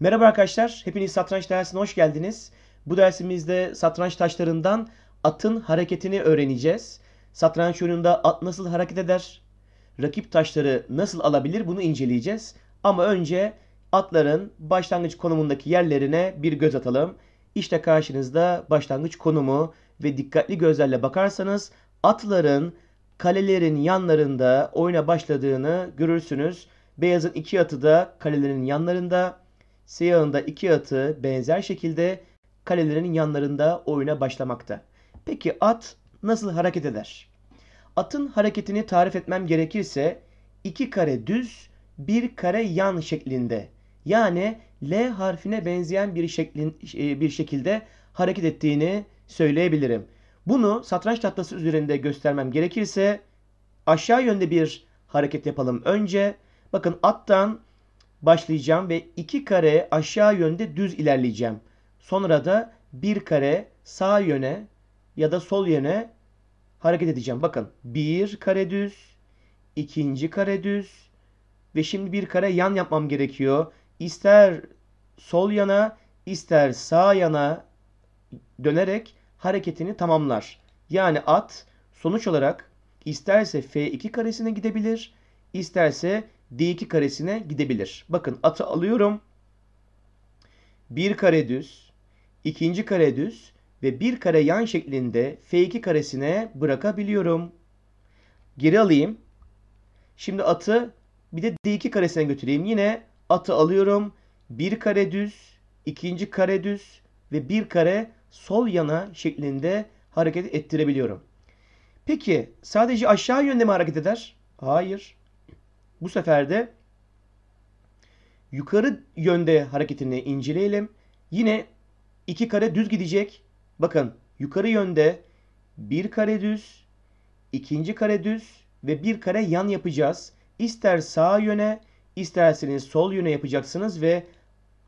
Merhaba arkadaşlar, hepiniz satranç dersine hoş geldiniz. Bu dersimizde satranç taşlarından atın hareketini öğreneceğiz. Satranç oyununda at nasıl hareket eder? Rakip taşları nasıl alabilir bunu inceleyeceğiz. Ama önce atların başlangıç konumundaki yerlerine bir göz atalım. İşte karşınızda başlangıç konumu ve dikkatli gözlerle bakarsanız atların kalelerin yanlarında oyuna başladığını görürsünüz. Beyazın iki atı da kalelerin yanlarında, siyahın da iki atı benzer şekilde kalelerin yanlarında oyuna başlamakta. Peki at nasıl hareket eder? Atın hareketini tarif etmem gerekirse iki kare düz, bir kare yan şeklinde. Yani L harfine benzeyen bir şeklin e, bir şekilde hareket ettiğini söyleyebilirim. Bunu satranç tahtası üzerinde göstermem gerekirse aşağı yönde bir hareket yapalım önce. Bakın attan başlayacağım ve iki kare aşağı yönde düz ilerleyeceğim. Sonra da bir kare sağ yöne ya da sol yöne hareket edeceğim. Bakın bir kare düz, ikinci kare düz ve şimdi bir kare yan yapmam gerekiyor. İster sol yana ister sağ yana dönerek hareketini tamamlar. Yani at sonuç olarak isterse F2 karesine gidebilir, isterse D2 karesine gidebilir. Bakın atı alıyorum. Bir kare düz, ikinci kare düz ve bir kare yan şeklinde F2 karesine bırakabiliyorum. Geri alayım. Şimdi atı bir de D2 karesine götüreyim. Yine atı alıyorum. Bir kare düz, ikinci kare düz ve bir kare sol yana şeklinde hareket ettirebiliyorum. Peki sadece aşağı yönde mi hareket eder? Hayır. Bu sefer de yukarı yönde hareketini inceleyelim. Yine iki kare düz gidecek. Bakın yukarı yönde bir kare düz, ikinci kare düz ve bir kare yan yapacağız. İster sağ yöne, isterseniz sol yöne yapacaksınız ve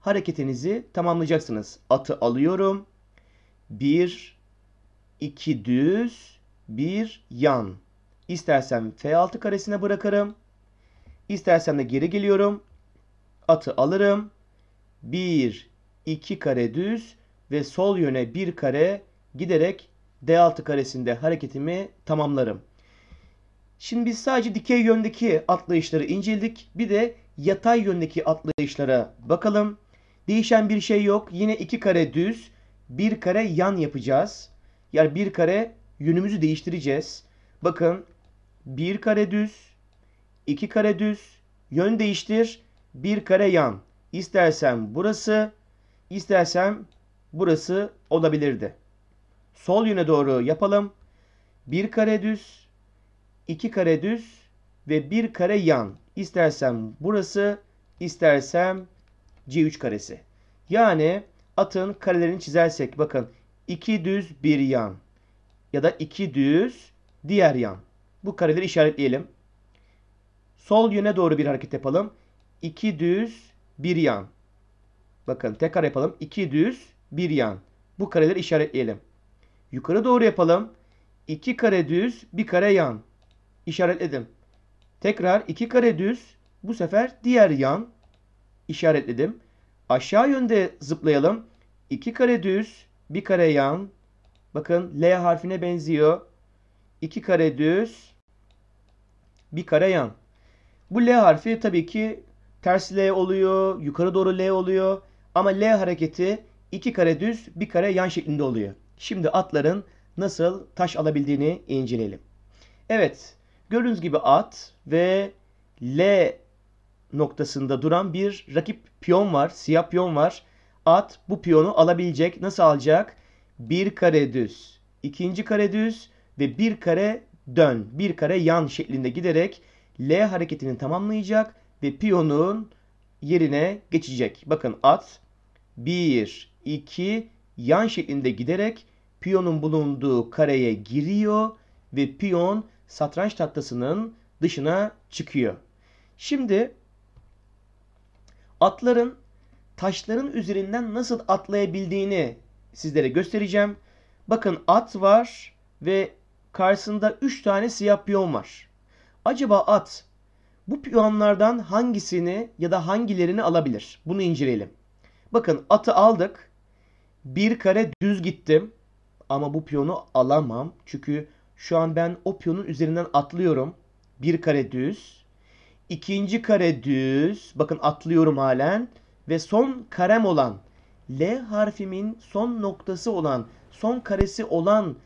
hareketinizi tamamlayacaksınız. Atı alıyorum bir, iki düz, bir yan. İstersen F6 karesine bırakırım. İstersen de geri geliyorum. Atı alırım. 1, 2 kare düz ve sol yöne 1 kare giderek D6 karesinde hareketimi tamamlarım. Şimdi biz sadece dikey yöndeki atlayışları inceledik. Bir de yatay yöndeki atlayışlara bakalım. Değişen bir şey yok. Yine 2 kare düz bir kare yan yapacağız. Yani bir kare yönümüzü değiştireceğiz. Bakın bir kare düz, iki kare düz, yön değiştir, bir kare yan. İstersen burası, istersen burası olabilirdi. Sol yöne doğru yapalım. Bir kare düz, iki kare düz ve bir kare yan. İstersen burası, istersen C3 karesi. Yani Atın karelerini çizersek bakın iki düz bir yan ya da iki düz diğer yan. Bu kareleri işaretleyelim. Sol yöne doğru bir hareket yapalım. İki düz bir yan. Bakın tekrar yapalım. İki düz bir yan. Bu kareleri işaretleyelim. Yukarı doğru yapalım. İki kare düz bir kare yan. İşaretledim. Tekrar iki kare düz bu sefer diğer yan işaretledim. Aşağı yönde zıplayalım. 2 kare düz, 1 kare yan. Bakın L harfine benziyor. 2 kare düz, 1 kare yan. Bu L harfi tabii ki ters L oluyor, yukarı doğru L oluyor. Ama L hareketi 2 kare düz, 1 kare yan şeklinde oluyor. Şimdi atların nasıl taş alabildiğini inceleyelim. Evet, gördüğünüz gibi at ve L noktasında duran bir rakip piyon var. Siyah piyon var. At bu piyonu alabilecek. Nasıl alacak? Bir kare düz, ikinci kare düz ve bir kare dön, bir kare yan şeklinde giderek L hareketini tamamlayacak ve piyonun yerine geçecek. Bakın at 1, 2 yan şeklinde giderek piyonun bulunduğu kareye giriyor ve piyon satranç tahtasının dışına çıkıyor. Şimdi atların taşların üzerinden nasıl atlayabildiğini sizlere göstereceğim. Bakın at var ve karşısında 3 tane siyah piyon var. Acaba at bu piyonlardan hangisini ya da hangilerini alabilir? Bunu inceleyelim. Bakın atı aldık. Bir kare düz gittim. Ama bu piyonu alamam. Çünkü şu an ben o piyonun üzerinden atlıyorum. Bir kare düz ikinci kare düz. Bakın atlıyorum halen. Ve son karem olan L harfimin son noktası olan, son karesi olan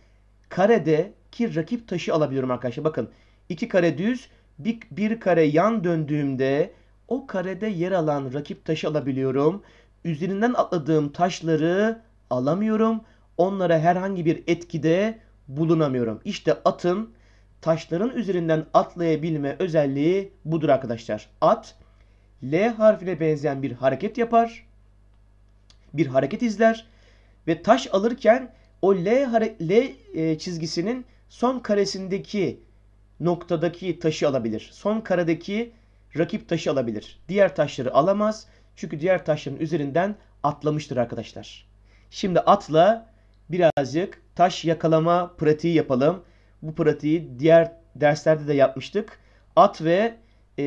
karede ki rakip taşı alabiliyorum arkadaşlar. Bakın iki kare düz, bir, bir kare yan döndüğümde o karede yer alan rakip taşı alabiliyorum. Üzerinden atladığım taşları alamıyorum. Onlara herhangi bir etkide bulunamıyorum. İşte atın taşların üzerinden atlayabilme özelliği budur arkadaşlar. At L harfine benzeyen bir hareket yapar. Bir hareket izler ve taş alırken o L, L e, çizgisinin son karesindeki noktadaki taşı alabilir. Son karedeki rakip taşı alabilir. Diğer taşları alamaz. Çünkü diğer taşların üzerinden atlamıştır arkadaşlar. Şimdi atla birazcık taş yakalama pratiği yapalım. Bu pratiği diğer derslerde de yapmıştık. At ve e,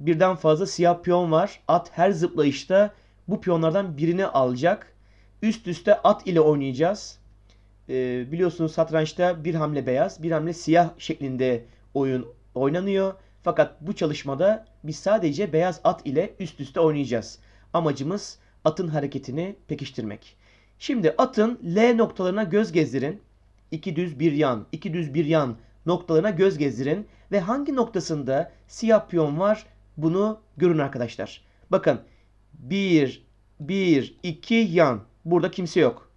birden fazla siyah piyon var. At her zıplayışta bu piyonlardan birini alacak. Üst üste at ile oynayacağız. E, biliyorsunuz satrançta bir hamle beyaz, bir hamle siyah şeklinde oyun oynanıyor. Fakat bu çalışmada biz sadece beyaz at ile üst üste oynayacağız. Amacımız atın hareketini pekiştirmek. Şimdi atın L noktalarına göz gezdirin iki düz bir yan, iki düz bir yan noktalarına göz gezdirin ve hangi noktasında siyah piyon var bunu görün arkadaşlar. Bakın 1, 1, 2 yan. Burada kimse yok.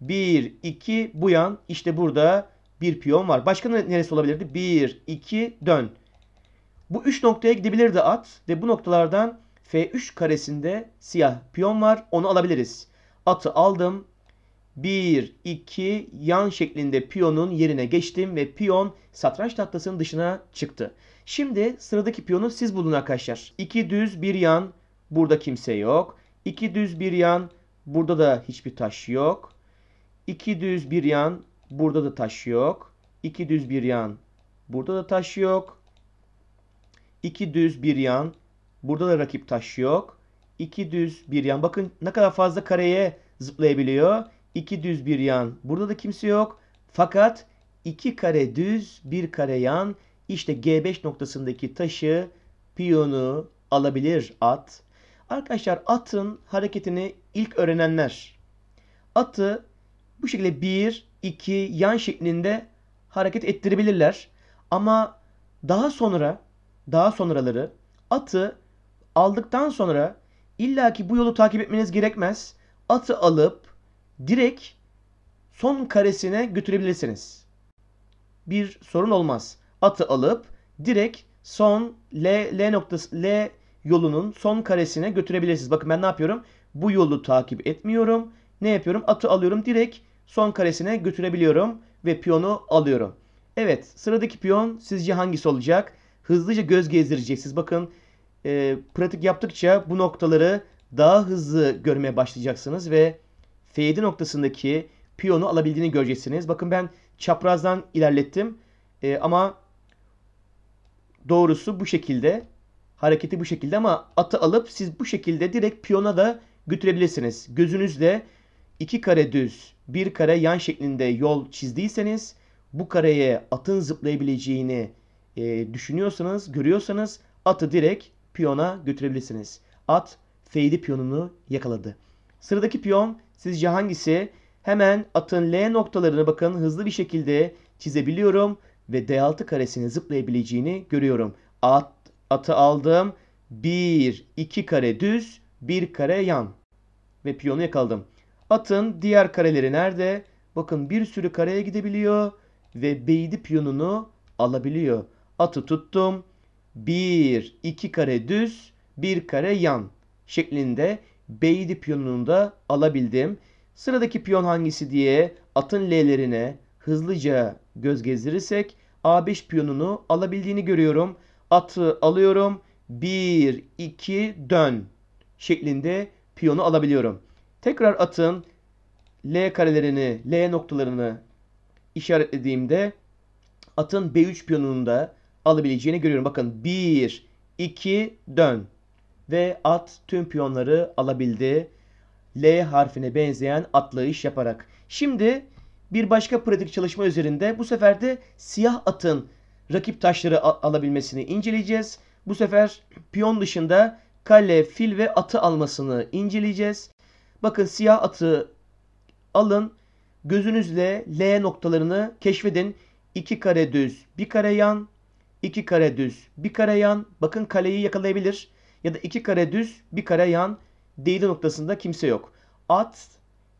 1, 2 bu yan. işte burada bir piyon var. Başka neresi olabilirdi? 1, 2 dön. Bu 3 noktaya gidebilirdi at ve bu noktalardan F3 karesinde siyah piyon var. Onu alabiliriz. Atı aldım. 1, 2 yan şeklinde piyonun yerine geçtim ve piyon satranç tahtasının dışına çıktı. Şimdi sıradaki piyonu siz bulun arkadaşlar. 2 düz bir yan burada kimse yok. 2 düz bir yan burada da hiçbir taş yok. 2 düz bir yan burada da taş yok. 2 düz bir yan burada da taş yok. 2 düz bir yan burada da rakip taş yok. 2 düz bir yan bakın ne kadar fazla kareye zıplayabiliyor iki düz bir yan. Burada da kimse yok. Fakat iki kare düz bir kare yan. İşte G5 noktasındaki taşı piyonu alabilir at. Arkadaşlar atın hareketini ilk öğrenenler. Atı bu şekilde bir iki yan şeklinde hareket ettirebilirler. Ama daha sonra daha sonraları atı aldıktan sonra illaki bu yolu takip etmeniz gerekmez. Atı alıp direkt son karesine götürebilirsiniz. Bir sorun olmaz. Atı alıp direkt son L, L noktası L yolunun son karesine götürebilirsiniz. Bakın ben ne yapıyorum? Bu yolu takip etmiyorum. Ne yapıyorum? Atı alıyorum direkt son karesine götürebiliyorum ve piyonu alıyorum. Evet sıradaki piyon sizce hangisi olacak? Hızlıca göz gezdireceksiniz. Bakın e, pratik yaptıkça bu noktaları daha hızlı görmeye başlayacaksınız ve F7 noktasındaki piyonu alabildiğini göreceksiniz. Bakın ben çaprazdan ilerlettim. E, ama doğrusu bu şekilde. Hareketi bu şekilde ama atı alıp siz bu şekilde direkt piyona da götürebilirsiniz. Gözünüzde iki kare düz, bir kare yan şeklinde yol çizdiyseniz bu kareye atın zıplayabileceğini e, düşünüyorsanız, görüyorsanız atı direkt piyona götürebilirsiniz. At F7 piyonunu yakaladı. Sıradaki piyon Sizce hangisi? Hemen atın L noktalarını bakın hızlı bir şekilde çizebiliyorum ve D6 karesini zıplayabileceğini görüyorum. At, atı aldım. 1, 2 kare düz, 1 kare yan ve piyonu yakaladım. Atın diğer kareleri nerede? Bakın bir sürü kareye gidebiliyor ve beydi piyonunu alabiliyor. Atı tuttum. 1, 2 kare düz, 1 kare yan şeklinde B7 piyonunu da alabildim. Sıradaki piyon hangisi diye atın L'lerine hızlıca göz gezdirirsek A5 piyonunu alabildiğini görüyorum. Atı alıyorum. 1, 2, dön şeklinde piyonu alabiliyorum. Tekrar atın L karelerini, L noktalarını işaretlediğimde atın B3 piyonunu da alabileceğini görüyorum. Bakın 1, 2, dön ve at tüm piyonları alabildi. L harfine benzeyen atlayış yaparak. Şimdi bir başka pratik çalışma üzerinde bu sefer de siyah atın rakip taşları alabilmesini inceleyeceğiz. Bu sefer piyon dışında kale, fil ve atı almasını inceleyeceğiz. Bakın siyah atı alın. Gözünüzle L noktalarını keşfedin. 2 kare düz, 1 kare yan, 2 kare düz, 1 kare yan. Bakın kaleyi yakalayabilir ya da iki kare düz bir kare yan değil noktasında kimse yok. At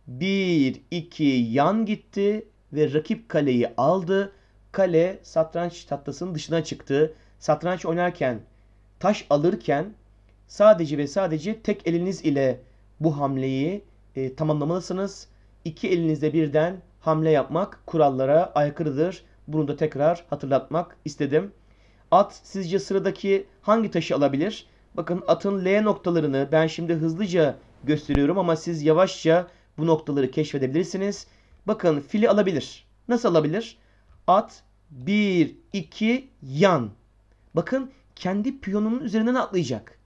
1 2 yan gitti ve rakip kaleyi aldı. Kale satranç tahtasının dışına çıktı. Satranç oynarken taş alırken sadece ve sadece tek eliniz ile bu hamleyi e, tamamlamalısınız. İki elinizle birden hamle yapmak kurallara aykırıdır. Bunu da tekrar hatırlatmak istedim. At sizce sıradaki hangi taşı alabilir? Bakın atın L noktalarını ben şimdi hızlıca gösteriyorum ama siz yavaşça bu noktaları keşfedebilirsiniz. Bakın fili alabilir. Nasıl alabilir? At 1, 2, yan. Bakın kendi piyonunun üzerinden atlayacak.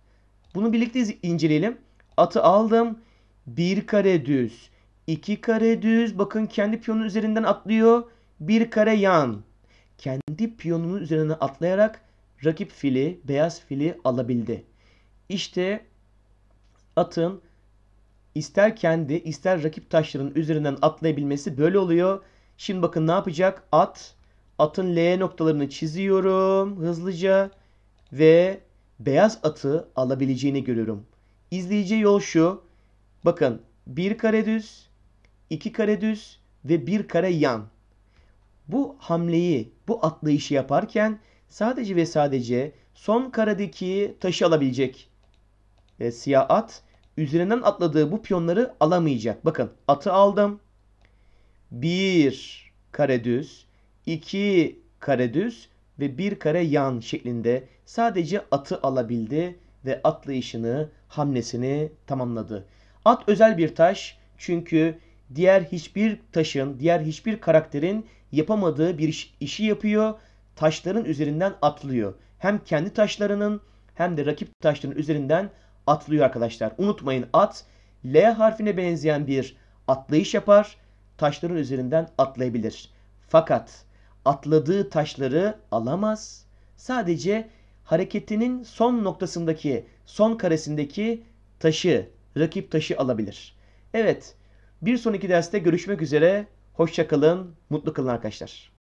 Bunu birlikte inceleyelim. Atı aldım. 1 kare düz. 2 kare düz. Bakın kendi piyonun üzerinden atlıyor. 1 kare yan. Kendi piyonunun üzerinden atlayarak rakip fili, beyaz fili alabildi. İşte atın ister kendi ister rakip taşların üzerinden atlayabilmesi böyle oluyor. Şimdi bakın ne yapacak? At. Atın L noktalarını çiziyorum hızlıca ve beyaz atı alabileceğini görüyorum. İzleyici yol şu. Bakın bir kare düz, iki kare düz ve bir kare yan. Bu hamleyi, bu atlayışı yaparken sadece ve sadece son karedeki taşı alabilecek e, siyah at üzerinden atladığı bu piyonları alamayacak. Bakın atı aldım. 1 kare düz, 2 kare düz ve 1 kare yan şeklinde sadece atı alabildi ve atlayışını, hamlesini tamamladı. At özel bir taş çünkü diğer hiçbir taşın, diğer hiçbir karakterin yapamadığı bir işi yapıyor. Taşların üzerinden atlıyor. Hem kendi taşlarının hem de rakip taşların üzerinden atlıyor arkadaşlar. Unutmayın at L harfine benzeyen bir atlayış yapar. Taşların üzerinden atlayabilir. Fakat atladığı taşları alamaz. Sadece hareketinin son noktasındaki, son karesindeki taşı, rakip taşı alabilir. Evet, bir sonraki derste görüşmek üzere. Hoşçakalın, mutlu kalın arkadaşlar.